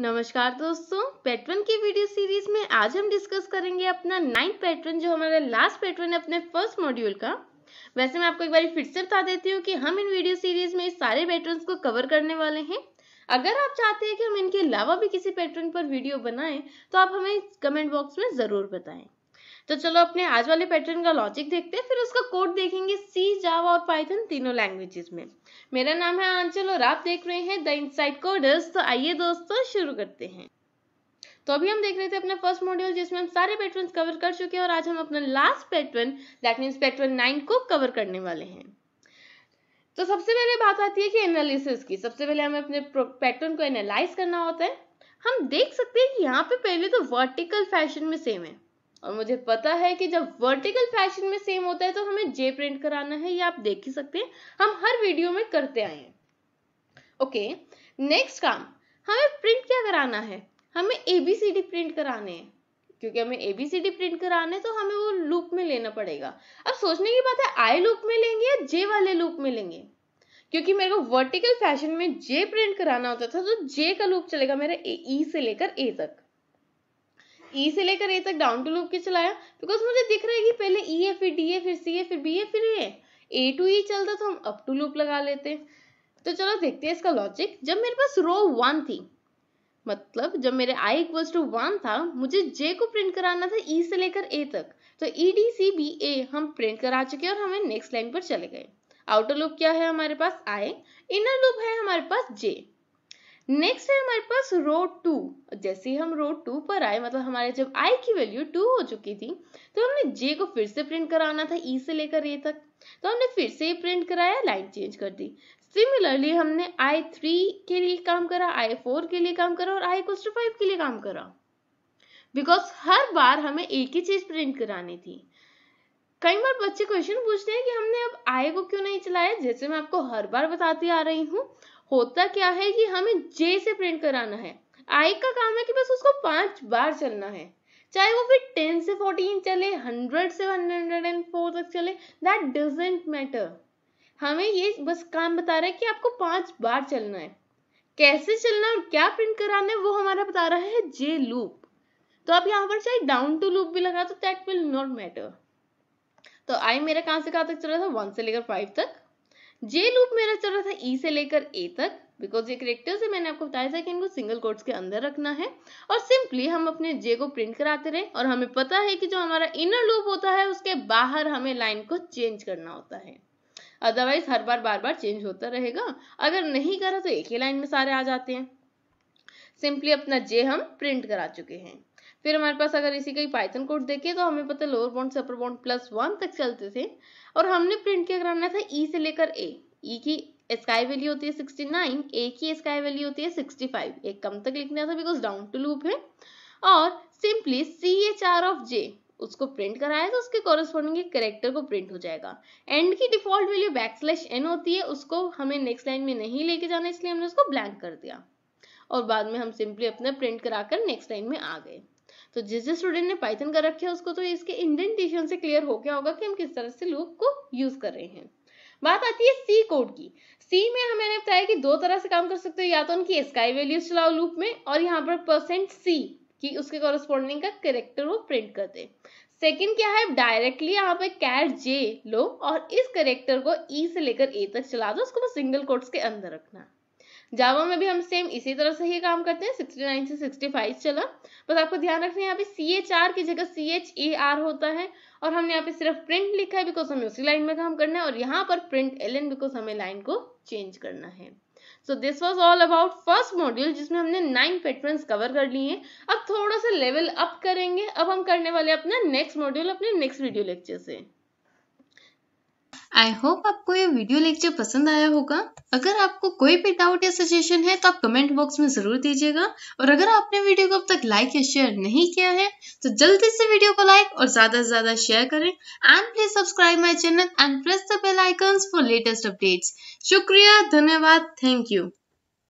नमस्कार दोस्तों पैटर्न की वीडियो सीरीज में आज हम डिस्कस करेंगे अपना नाइन्थ पैटर्न जो हमारा लास्ट पैटर्न है अपने फर्स्ट मॉड्यूल का वैसे मैं आपको एक बार फिर से बता देती हूँ कि हम इन वीडियो सीरीज में सारे पैटर्न को कवर करने वाले हैं अगर आप चाहते हैं कि हम इनके अलावा भी किसी पैटर्न पर वीडियो बनाएं तो आप हमें कमेंट बॉक्स में ज़रूर बताएं तो चलो अपने आज वाले पैटर्न का लॉजिक देखते हैं फिर उसका कोड देखेंगे सी जावा और पाइथन तीनों लैंग्वेजेस में मेरा नाम है आंचल और आप देख रहे हैं द इनसाइड कोडर्स तो आइए दोस्तों शुरू करते हैं तो अभी हम देख रहे थे अपना फर्स्ट मॉड्यूल जिसमें हम सारे पैटर्न कवर कर चुके हैं और आज हम अपना last pattern that mean pattern nine को कवर करने वाले हैं तो सबसे पहले बात आती है कि एनालिसिस की सबसे पहले हमें अपने पैटर्न को एनालाइज करना होता है हम देख सकते हैं कि यहाँ पे पहले तो वर्टिकल फैशन में सेम है और मुझे पता है कि जब वर्टिकल फैशन में सेम होता है तो हमें जे प्रिंट कराना है ये आप देख ही सकते हैं हम हर वीडियो में करते आए हैं ओके नेक्स्ट काम हमें प्रिंट क्या कराना है हमें एबीसीडी प्रिंट कराने हैं क्योंकि हमें एबीसीडी प्रिंट कराने तो हमें वो लूप में लेना पड़ेगा अब सोचने की बात है आई लूप में लेंगे या जे वाले लूप में लेंगे क्योंकि मेरे को वर्टिकल फैशन में जे प्रिंट कराना होता था तो जे का लूप चलेगा मेरा ई e से लेकर ए तक ई e से लेकर ए तक डाउन टू लूप के चलाया बिकॉज मुझे दिख रहा है कि पहले ई e है फिर डी है फिर सी है फिर बी है फिर ए ए टू ई चलता तो हम अप टू लूप लगा लेते तो चलो देखते हैं इसका लॉजिक जब मेरे पास रो वन थी मतलब जब मेरे i इक्वल्स टू वन था मुझे j को प्रिंट कराना था e से लेकर a तक तो e d c b a हम प्रिंट करा चुके और हमें नेक्स्ट लाइन पर चले गए आउटर लूप क्या है हमारे पास i इनर लूप है हमारे पास j नेक्स्ट है हमारे पास रो टू जैसे ही हम रो टू पर आए मतलब हमारे जब आई की वैल्यू टू हो चुकी थी तो हमने जे को फिर से प्रिंट कराना था ई e से लेकर ए तक तो हमने फिर से ही प्रिंट कराया लाइन चेंज कर दी सिमिलरली हमने आई थ्री के लिए काम करा आई फोर के लिए काम करा और आई कोस्ट फाइव के लिए काम करा बिकॉज हर बार हमें एक ही चीज प्रिंट करानी थी कई बार बच्चे क्वेश्चन पूछते हैं कि हमने अब आई को क्यों नहीं चलाया जैसे मैं आपको हर बार बताती आ रही हूँ होता क्या है कि हमें जे से प्रिंट कराना है आई का काम है कि बस उसको पांच बार चलना है चाहे वो फिर टेन से फोर्टीन चले हंड्रेड से वन हंड्रेड एंड फोर तक चले दैट डजेंट मैटर हमें ये बस काम बता रहा है कि आपको पांच बार चलना है कैसे चलना और क्या प्रिंट कराना है वो हमारा बता रहा है जे लूप तो आप यहाँ पर चाहे डाउन टू लूप भी लगा तो दैट विल नॉट मैटर तो आई मेरा कहां से कहां तक चल रहा था वन से लेकर फाइव तक जे लूप मेरा चल रहा था ई e से लेकर ए तक बिकॉज ये करेक्टर से मैंने आपको बताया था कि इनको सिंगल कोट्स के अंदर रखना है और सिंपली हम अपने जे को प्रिंट कराते रहे और हमें पता है कि जो हमारा इनर लूप होता है उसके बाहर हमें लाइन को चेंज करना होता है अदरवाइज हर बार बार बार चेंज होता रहेगा अगर नहीं करा तो एक ही लाइन में सारे आ जाते हैं सिंपली अपना जे हम प्रिंट करा चुके हैं फिर हमारे पास अगर इसी का ही पाइथन कोड देखे तो हमें पता लोअर बाउंड से अपर बाउंड प्लस वन तक चलते थे और हमने प्रिंट क्या कराना था ई e से लेकर ए ई e की स्काई वैल्यू होती है 69 ए की स्काई वैल्यू होती है 65 एक कम तक लिखना था बिकॉज डाउन टू लूप है और simply C H R of J उसको प्रिंट कराया तो उसके कॉरेस्पॉन्डिंग करेक्टर को प्रिंट हो जाएगा एंड की default value back slash n होती है उसको हमें नेक्स्ट लाइन में नहीं लेके जाना इसलिए हमने उसको ब्लैंक कर दिया और बाद में हम सिंपली अपना प्रिंट कराकर नेक्स्ट लाइन में आ गए तो जिस जिस स्टूडेंट ने पाइथन कर रखे उसको तो इसके इंडेंटेशन से क्लियर हो गया होगा कि हम किस तरह से लूप को यूज कर रहे हैं बात आती है सी कोड की सी में हमें बताया कि दो तरह से काम कर सकते हो या तो उनकी स्काई वैल्यूज चलाओ लूप में और यहाँ पर परसेंट सी कि उसके कॉरेस्पॉन्डिंग का करेक्टर वो प्रिंट कर दे सेकेंड क्या है डायरेक्टली यहाँ पे कैट जे लो और इस करेक्टर को ई e से लेकर ए तक चला दो उसको बस सिंगल कोड्स के अंदर रखना जावा में भी हम सेम इसी तरह से ही काम करते हैं 69 से 65 चला बस आपको ध्यान रखना है यहाँ पे सी एच आर की जगह सी एच ए आर होता है और हमने यहाँ पे सिर्फ प्रिंट लिखा है बिकॉज हमें उसी लाइन में काम करना है और यहाँ पर प्रिंट एल एन बिकॉज हमें लाइन को चेंज करना है so this was all about first module जिसमें हमने नाइन पैटर्न कवर कर लिए हैं अब थोड़ा सा लेवल अप करेंगे अब हम करने वाले अपना नेक्स्ट मॉड्यूल अपने नेक्स्ट वीडियो लेक्चर से आई होप आपको ये वीडियो लेक्चर पसंद आया होगा अगर आपको कोई भी डाउट या सजेशन है तो आप कमेंट बॉक्स में जरूर दीजिएगा और अगर आपने वीडियो को अब तक लाइक या शेयर नहीं किया है तो जल्दी से वीडियो को लाइक और ज्यादा से ज्यादा शेयर करें and please subscribe my channel and press the bell icon for latest updates शुक्रिया धन्यवाद थैंक यू